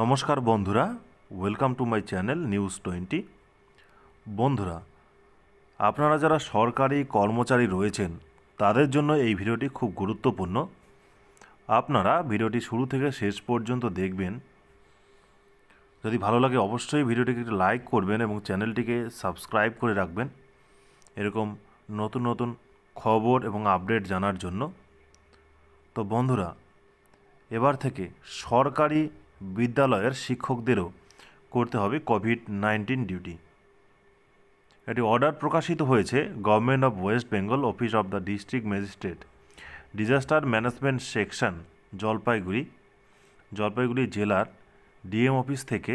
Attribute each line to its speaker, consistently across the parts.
Speaker 1: নমস্কার বন্ধুরা welcome to my channel news twenty বন্ধুরা আপনারা যারা সরকারি কর্মচারী রয়েছেন তাদের জন্য এই ভিডিওটি খুব গুরুত্বপূর্ণ আপনারা ভিডিওটি শুরু থেকে শেষ পর্যন্ত দেখবেন যদি ভালো লাগে অবশ্যই ভিডিওটিকে একটু লাইক করবেন এবং চ্যানেলটিকে সাবস্ক্রাইব করে রাখবেন এরকম নতুন নতুন খবর এবং আপডেট জানার জন্য তো বন্ধুরা এবার থেকে সরকারি বিদ্যালয়ের শিক্ষকদেরও করতে হবে কোভিড নাইন্টিন ডিউটি একটি অর্ডার প্রকাশিত হয়েছে government of West Bengal office of the district magistrate disaster management section Jalpaiguri Jalpaiguri জেলার ডিএম অফিস থেকে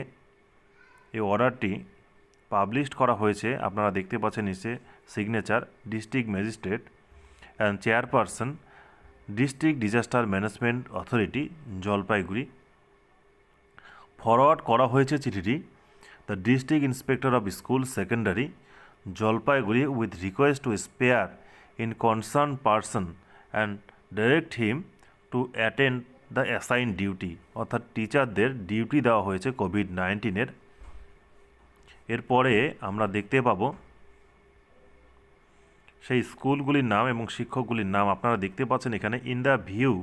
Speaker 1: এই অর্ডারটি পাবলিশড করা হয়েছে আপনারা দেখতে পাচ্ছেন নিচে signature district magistrate and chairperson district disaster management authority Jalpaiguri forward করা হয়েছে চিঠিটি the district inspector of school secondary Jalpaiguri with request to spare in concern person and direct him to attend the assign duty অর্থাৎ টিচারদের duty দেওয়া হয়েছে Covid নাইন্টিনের এরপরে আমরা দেখতে পাবো সেই স্কুলগুলির নাম এবং শিক্ষকগুলির নাম আপনারা দেখতে পাচ্ছেন এখানে in the view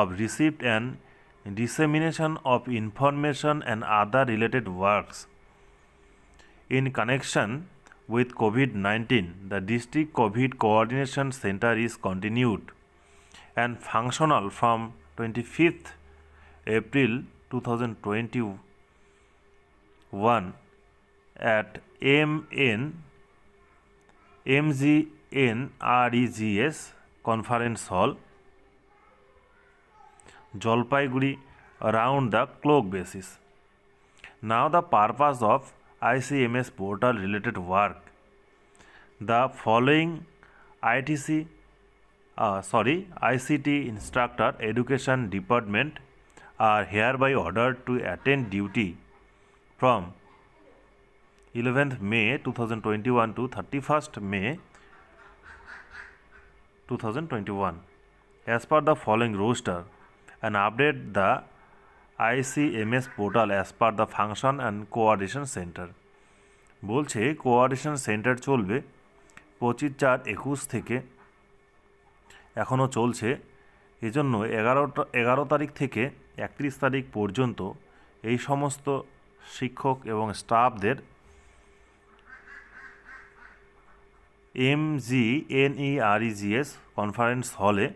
Speaker 1: of receipt and dissemination of information and other related works. In connection with COVID 19, the district COVID coordination center is continued and functional from 25th April 2021 at MN MGNREGS conference hall Jalpaiguri around the clock basis. Now the purpose of ICMS portal related work. The following ITC uh, sorry ICT instructor education department are hereby ordered to attend duty from 11th May 2021 to 31st May 2021 as per the following roster and update the ICMS portal as per the function and coordination center বলছে coordination center চলবে পঁচিশ চার একুশ থেকে এখনও চলছে এজন্য এগারোটা এগারো তারিখ থেকে একত্রিশ তারিখ পর্যন্ত এই সমস্ত শিক্ষক এবং স্টাফদের এম জি এনইআরইজিএস কনফারেন্স হলে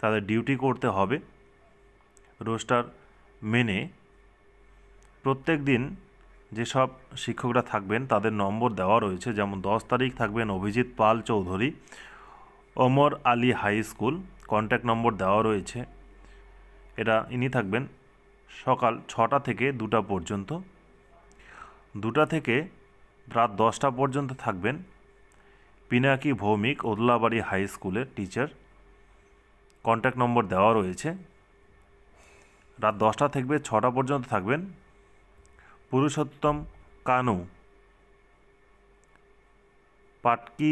Speaker 1: তাদের ডিউটি করতে হবে রোস্টার মেনে প্রত্যেক দিন যেসব শিক্ষকরা থাকবেন তাদের নম্বর দেওয়া রয়েছে যেমন দশ তারিখ থাকবেন Abhijit Pal Chowdhury Omar Ali high school contact number দেওয়া রয়েছে এটা ইনি থাকবেন সকাল ছটা থেকে দুটা পর্যন্ত দুটা থেকে রাত দশটা পর্যন্ত থাকবেন পিনাকি ভৌমিক ওদলাবাড়ি হাই স্কুলের টিচার কন্ট্যাক্ট নম্বর দেওয়া রয়েছে রাত দশটা থেকে ছটা পর্যন্ত থাকবেন পুরুষোত্তম কানু পাটকি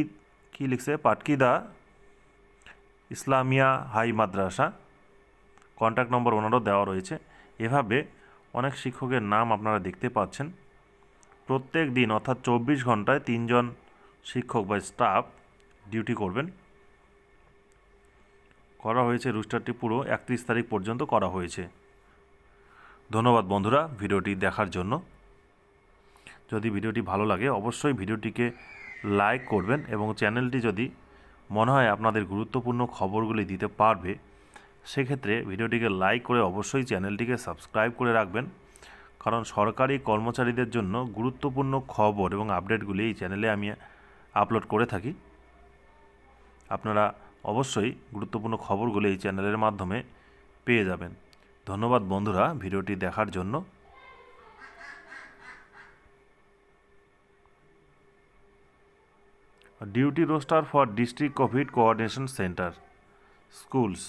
Speaker 1: কি লিখছে পাটকিদা Islamia high Madrasa contact number ওনারও দেওয়া রয়েছে এভাবে অনেক শিক্ষকের নাম আপনারা দেখতে পাচ্ছেন প্রত্যেক দিন অর্থাৎ চব্বিশ ঘন্টায় তিনজন শিক্ষক বা স্টাফ ডিউটি করবেন করা হয়েছে রুস্টারটি পুরো একত্রিশ তারিখ পর্যন্ত করা হয়েছে ধন্যবাদ বন্ধুরা ভিডিওটি দেখার জন্য যদি ভিডিওটি ভালো লাগে অবশ্যই ভিডিওটিকে লাইক করবেন এবং চ্যানেলটি যদি মনে হয় আপনাদের গুরুত্বপূর্ণ খবরগুলি দিতে পারবে সেক্ষেত্রে ভিডিওটিকে লাইক করে অবশ্যই চ্যানেলটিকে সাবস্ক্রাইব করে রাখবেন কারণ সরকারি কর্মচারীদের জন্য গুরুত্বপূর্ণ খবর এবং আপডেটগুলি এই চ্যানেলে আমি আপলোড করে থাকি আপনারা অবশ্যই গুরুত্বপূর্ণ খবরগুলি এই চ্যানেলের মাধ্যমে পেয়ে যাবেন ধন্যবাদ বন্ধুরা ভিডিওটি দেখার জন্য duty roster for district covid coordination center schools